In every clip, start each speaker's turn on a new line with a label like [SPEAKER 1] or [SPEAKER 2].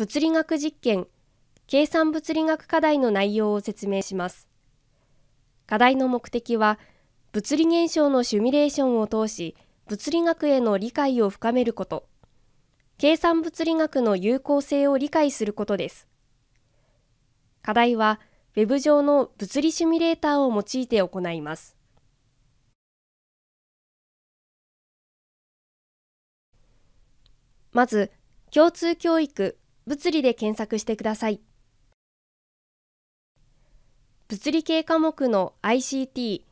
[SPEAKER 1] 物理学実験計算物理学課題の内容を説明します課題の目的は物理現象のシミュレーションを通し物理学への理解を深めること計算物理学の有効性を理解することです課題はウェブ上の物理シミュレーターを用いて行いますまず共通教育物理で検索してください。物理系科目の ICT、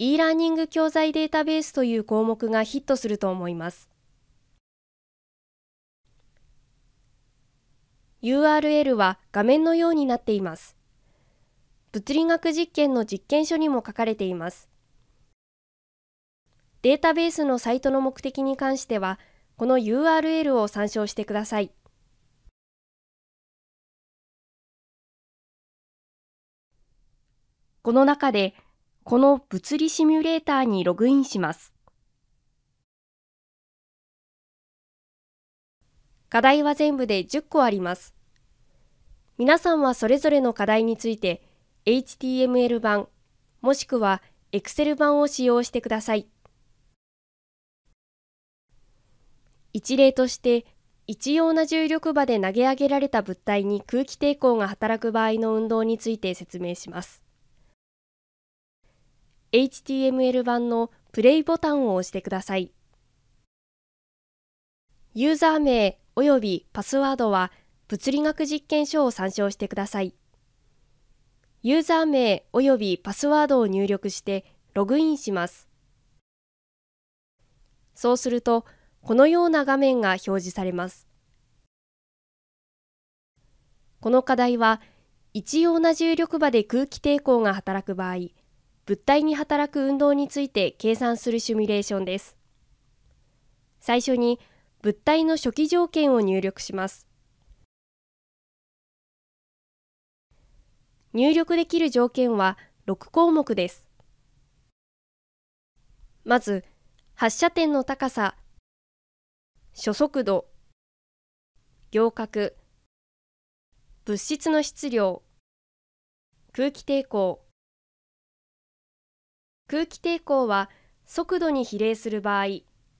[SPEAKER 1] e ラーニング教材データベースという項目がヒットすると思います。URL は画面のようになっています。物理学実験の実験書にも書かれています。データベースのサイトの目的に関しては、この URL を参照してください。この中で、この物理シミュレーターにログインします。課題は全部で10個あります。皆さんはそれぞれの課題について HTML 版もしくは Excel 版を使用してください。一例として一様な重力場で投げ上げられた物体に空気抵抗が働く場合の運動について説明します。HTML 版のプレイボタンを押してください。ユーザー名およびパスワードは物理学実験書を参照してください。ユーザー名およびパスワードを入力してログインします。そうすると、このような画面が表示されます。この課題は、一様な重力場で空気抵抗が働く場合、物体に働く運動について計算するシミュレーションです。最初に物体の初期条件を入力します。入力できる条件は6項目です。まず、発射点の高さ、初速度、行革、物質の質量、空気抵抗、空気抵抗は速度に比例する場合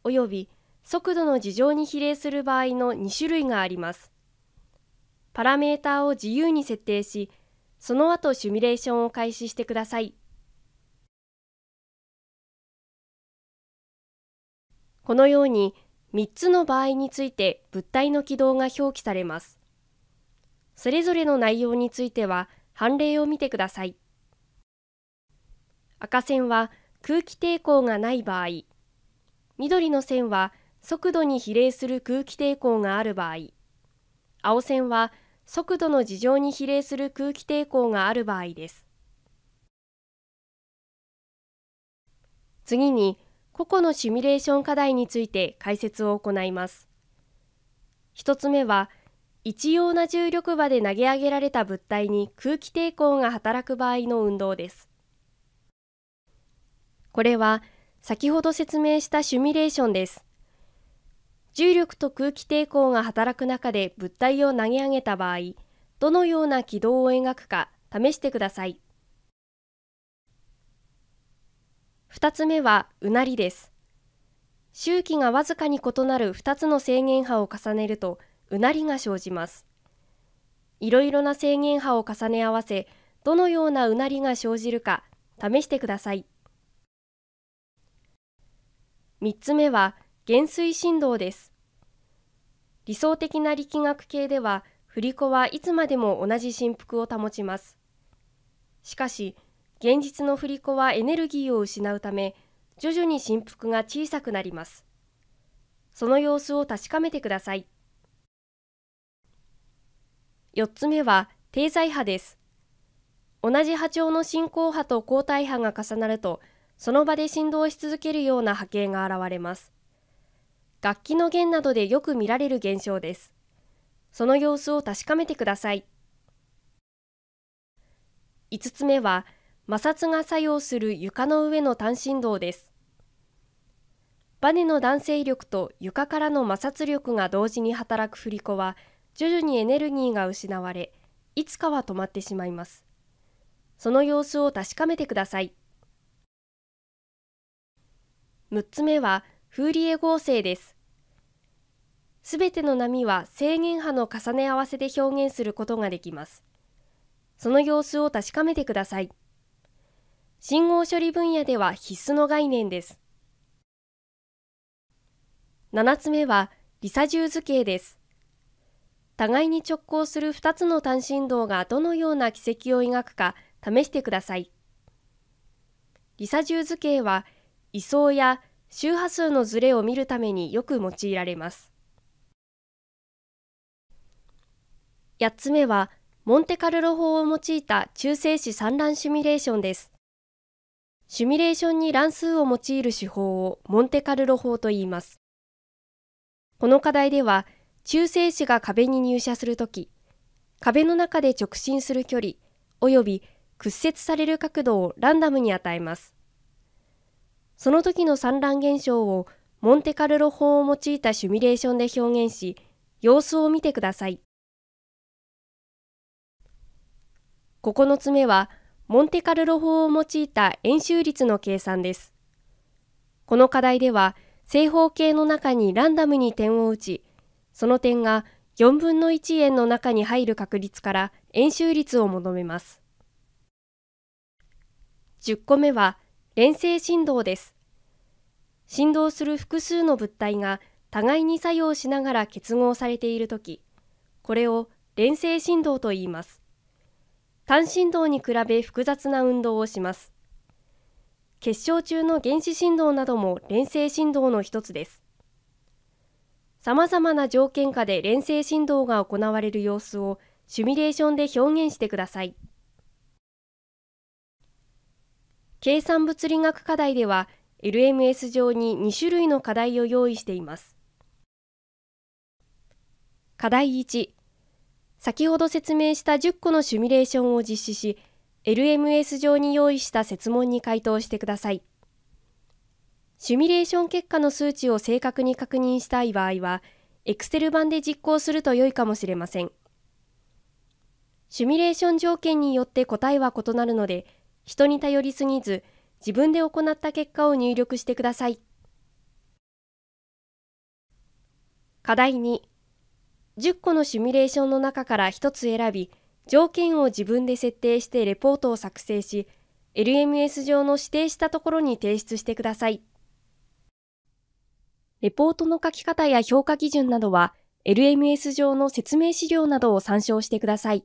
[SPEAKER 1] および速度の事情に比例する場合の2種類があります。パラメーターを自由に設定し、その後シミュレーションを開始してください。このように3つの場合について物体の軌道が表記されます。それぞれの内容については判例を見てください。赤線は空気抵抗がない場合緑の線は速度に比例する空気抵抗がある場合青線は速度の事情に比例する空気抵抗がある場合です次に個々のシミュレーション課題について解説を行います一つ目は一様な重力場で投げ上げられた物体に空気抵抗が働く場合の運動ですこれは先ほど説明したシュミレーションです。重力と空気抵抗が働く中で物体を投げ上げた場合、どのような軌道を描くか試してください。2つ目はうなりです。周期がわずかに異なる2つの制限波を重ねるとうなりが生じます。いろいろな制限波を重ね合わせ、どのようなうなりが生じるか試してください。3つ目は減衰振動です。理想的な力学系では振り子はいつまでも同じ振幅を保ちます。しかし現実の振り子はエネルギーを失うため徐々に振幅が小さくなります。その様子を確かめてください。4つ目は定在波です。同じ波長の進行波と後退波が重なるとその場で振動し続けるような波形が現れます。楽器の弦などでよく見られる現象です。その様子を確かめてください。5つ目は、摩擦が作用する床の上の単振動です。バネの弾性力と床からの摩擦力が同時に働く振り子は、徐々にエネルギーが失われ、いつかは止まってしまいます。その様子を確かめてください。6つ目はフーリエ合成です。すべての波は制限波の重ね合わせで表現することができます。その様子を確かめてください。信号処理分野では必須の概念です。7つ目はリサジュー図形です。互いに直行する2つの単振動がどのような軌跡を描くか試してください。リサジュー図形は位相や周波数のズレを見るためによく用いられます8つ目はモンテカルロ法を用いた中性子散乱シミュレーションですシミュレーションに乱数を用いる手法をモンテカルロ法と言いますこの課題では中性子が壁に入射するとき壁の中で直進する距離および屈折される角度をランダムに与えますその時の産卵現象をモンテカルロ法を用いたシミュレーションで表現し、様子を見てください。9つ目は、モンテカルロ法を用いた円周率の計算です。この課題では、正方形の中にランダムに点を打ち、その点が4分の1円の中に入る確率から円周率を求めます。10個目は、連星振動です振動する複数の物体が互いに作用しながら結合されているときこれを連星振動と言います単振動に比べ複雑な運動をします結晶中の原子振動なども連星振動の一つです様々な条件下で連星振動が行われる様子をシミュレーションで表現してください。計算物理学課題では LMS 上に2種類の課題を用意しています課題1先ほど説明した10個のシミュレーションを実施し LMS 上に用意した設問に回答してくださいシミュレーション結果の数値を正確に確認したい場合は Excel 版で実行すると良いかもしれませんシミュレーション条件によって答えは異なるので人に頼りすぎず自分で行った結果を入力してください。課題2 10個のシミュレーションの中から1つ選び条件を自分で設定してレポートを作成し LMS 上の指定したところに提出してください。レポートの書き方や評価基準などは LMS 上の説明資料などを参照してください。